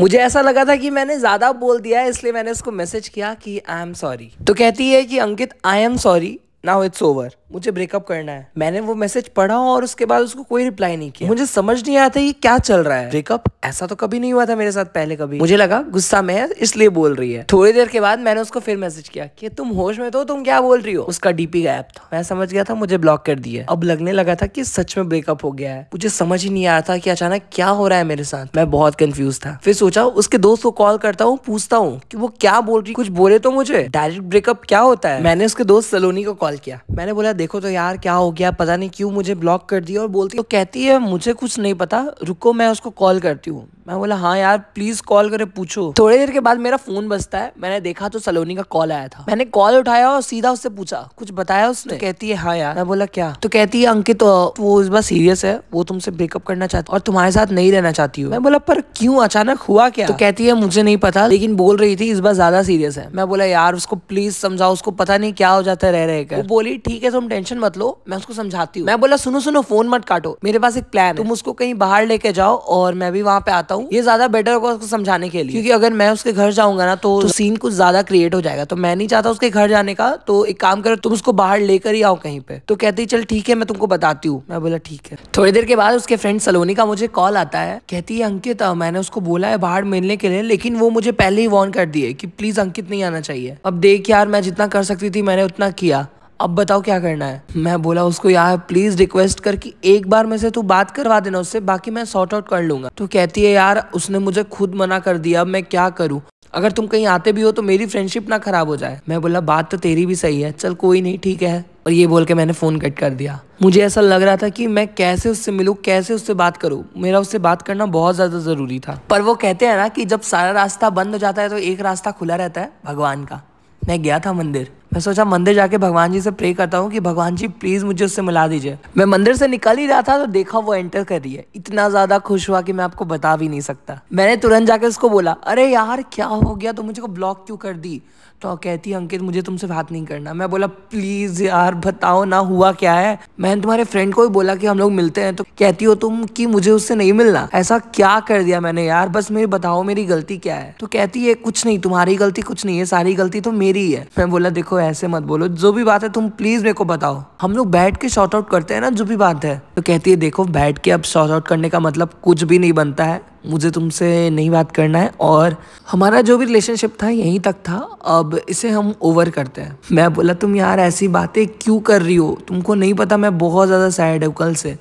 मुझे ऐसा लगा था कि मैंने ज़्यादा बोल दिया है इसलिए मैंने इसको मैसेज किया कि आई एम सॉरी तो कहती है कि Ankit I am sorry now it's over मुझे ब्रेकअप करना है मैंने वो मैसेज पढ़ा और उसके बाद उसको कोई रिप्लाई नहीं किया मुझे समझ नहीं आया था ये क्या चल रहा है ब्रेकअप ऐसा तो कभी नहीं हुआ था मेरे साथ पहले कभी मुझे लगा गुस्सा में है इसलिए बोल रही है थोड़ी देर के बाद मैंने उसको फिर मैसेज किया कि तुम होश में तो तुम क्या बोल रही हो उसका डीपी गायब था मैं समझ गया था मुझे ब्लॉक कर दिया अब लगने लगा था की सच में ब्रेकअप हो गया है मुझे समझ ही नहीं आया था की अचानक क्या हो रहा है मेरे साथ मैं बहुत कंफ्यूज था फिर सोचा उसके दोस्त को कॉल करता हूँ पूछता हूँ की वो क्या बोल रही कुछ बोले तो मुझे डायरेक्ट ब्रेकअप क्या होता है मैंने उसके दोस्त सलोनी को कॉल कॉल किया मैंने बोला देखो तो यार क्या हो गया पता नहीं क्यों मुझे ब्लॉक कर दिया और बोलती तो कहती है मुझे कुछ नहीं पता रुको मैं उसको कॉल करती हूँ मैं बोला हाँ यार प्लीज़ कॉल करे पूछो थोड़ी देर के बाद मेरा फ़ोन बजता है मैंने देखा तो सलोनी का कॉल आया था मैंने कॉल उठाया और सीधा उससे पूछा कुछ बताया उसने तो कहती है हाँ यार मैं बोला क्या तो कहती है अंकित तो वो इस बार सीरियस है वो तुमसे ब्रेकअप करना चाहती और तुम्हारे साथ नहीं रहना चाहती हूँ मैं बोला पर क्यों अचानक हुआ क्या तो कहती है मुझे नहीं पता लेकिन बोल रही थी इस बार ज्यादा सीरियस है मैं बोला यार उसको प्लीज समझाओ उसको पता नहीं क्या हो जाता रह रहे वो बोली ठीक है तुम टेंशन मत लो मैं उसको समझाती हूँ मैं बोला सुनो सुनो फोन मत काटो मेरे पास एक प्लान तुम उसको कहीं बाहर लेके जाओ और मैं भी वहां पे आता हूँ हूँ ये ज्यादा बेटर होगा उसको समझाने के लिए क्योंकि अगर मैं उसके घर जाऊंगा ना तो, सीन तो कुछ ज्यादा क्रिएट हो जाएगा तो मैं नहीं चाहता उसके घर जाने का तो एक काम करो तुम उसको बाहर लेकर ही आओ कहीं पे तो कहती चल ठीक है मैं तुमको बताती हूँ मैं बोला ठीक है थोड़ी देर के बाद उसके फ्रेंड सलोनी का मुझे कॉल आता है कहती है अंकित मैंने उसको बोला है बाहर मिलने के लिए लेकिन वो मुझे पहले ही वॉर्न कर दिए कि प्लीज अंकित नहीं आना चाहिए अब देख यार मैं जितना कर सकती थी मैंने उतना किया अब बताओ क्या करना है मैं बोला उसको यार प्लीज रिक्वेस्ट कर कि एक बार में से तू बात करवा देना उससे बाकी मैं सॉर्ट आउट कर लूंगा तो कहती है यार उसने मुझे खुद मना कर दिया अब मैं क्या करूँ अगर तुम कहीं आते भी हो तो मेरी फ्रेंडशिप ना खराब हो जाए मैं बोला बात तो तेरी भी सही है चल कोई नहीं ठीक है और ये बोल के मैंने फ़ोन कट कर दिया मुझे ऐसा लग रहा था कि मैं कैसे उससे मिलूँ कैसे उससे बात करूँ मेरा उससे बात करना बहुत ज़्यादा ज़रूरी था पर वो कहते हैं ना कि जब सारा रास्ता बंद हो जाता है तो एक रास्ता खुला रहता है भगवान का मैं गया था मंदिर मैं सोचा मंदिर जाके भगवान जी से प्रे करता हूँ कि भगवान जी प्लीज़ मुझे उससे मिला दीजिए मैं मंदिर से निकल ही रहा था तो देखा वो एंटर कर रही है इतना ज़्यादा खुश हुआ कि मैं आपको बता भी नहीं सकता मैंने तुरंत जाके उसको बोला अरे यार क्या हो गया तो मुझे को ब्लॉक क्यों कर दी तो कहती अंकित मुझे तुमसे बात नहीं करना मैं बोला प्लीज़ यार बताओ ना हुआ क्या है मैंने तुम्हारे फ्रेंड को भी बोला कि हम लोग मिलते हैं तो कहती हो तुम कि मुझे उससे नहीं मिलना ऐसा क्या कर दिया मैंने यार बस मेरे बताओ मेरी गलती क्या है तो कहती है कुछ नहीं तुम्हारी गलती कुछ नहीं है सारी गलती तो मेरी है मैं बोला देखो ऐसे मत बोलो जो भी बात है तुम प्लीज मेरे को बताओ हम लोग बैठ के शॉर्ट आउट करते हैं ना जो भी बात है तो कहती है देखो बैठ के अब शॉर्ट आउट करने का मतलब कुछ भी नहीं बनता है मुझे तुमसे नहीं बात करना है और हमारा जो भी रिलेशनशिप था यहीं तक था अब इसे हम ओवर करते हैं मैं बोला तुम यार ऐसी बातें क्यों कर रही हो तुमको नहीं पता मैं बहुत ज़्यादा सैड हूँ कल से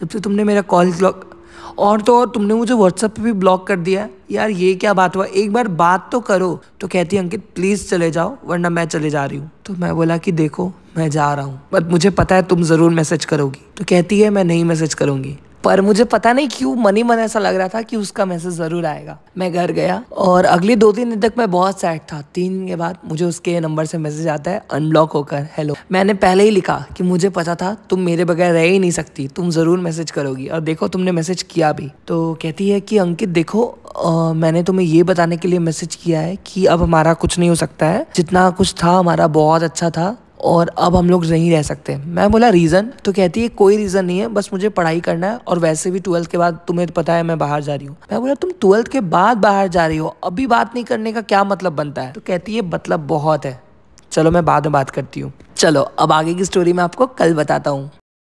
जब से तुमने मेरा कॉल और तो और तुमने मुझे व्हाट्सएप पे भी ब्लॉक कर दिया यार ये क्या बात हुआ एक बार बात तो करो तो कहती अंकित प्लीज़ चले जाओ वरना मैं चले जा रही हूँ तो मैं बोला कि देखो मैं जा रहा हूँ बट मुझे पता है तुम ज़रूर मैसेज करोगी तो कहती है मैं नहीं मैसेज करूंगी पर मुझे पता नहीं क्यों मन ही मन ऐसा लग रहा था कि उसका मैसेज ज़रूर आएगा मैं घर गया और अगले दो तीन दिन तक मैं बहुत सैड था तीन के बाद मुझे उसके नंबर से मैसेज आता है अनब्लॉक होकर हेलो मैंने पहले ही लिखा कि मुझे पता था तुम मेरे बगैर रह ही नहीं सकती तुम ज़रूर मैसेज करोगी और देखो तुमने मैसेज किया भी तो कहती है कि अंकित देखो आ, मैंने तुम्हें ये बताने के लिए मैसेज किया है कि अब हमारा कुछ नहीं हो सकता है जितना कुछ था हमारा बहुत अच्छा था और अब हम लोग नहीं रह सकते मैं बोला रीज़न तो कहती है कोई रीज़न नहीं है बस मुझे पढ़ाई करना है और वैसे भी ट्वेल्थ के बाद तुम्हें पता है मैं बाहर जा रही हूँ मैं बोला तुम ट्वेल्थ के बाद बाहर जा रही हो अभी बात नहीं करने का क्या मतलब बनता है तो कहती है मतलब बहुत है चलो मैं बाद में बात करती हूँ चलो अब आगे की स्टोरी मैं आपको कल बताता हूँ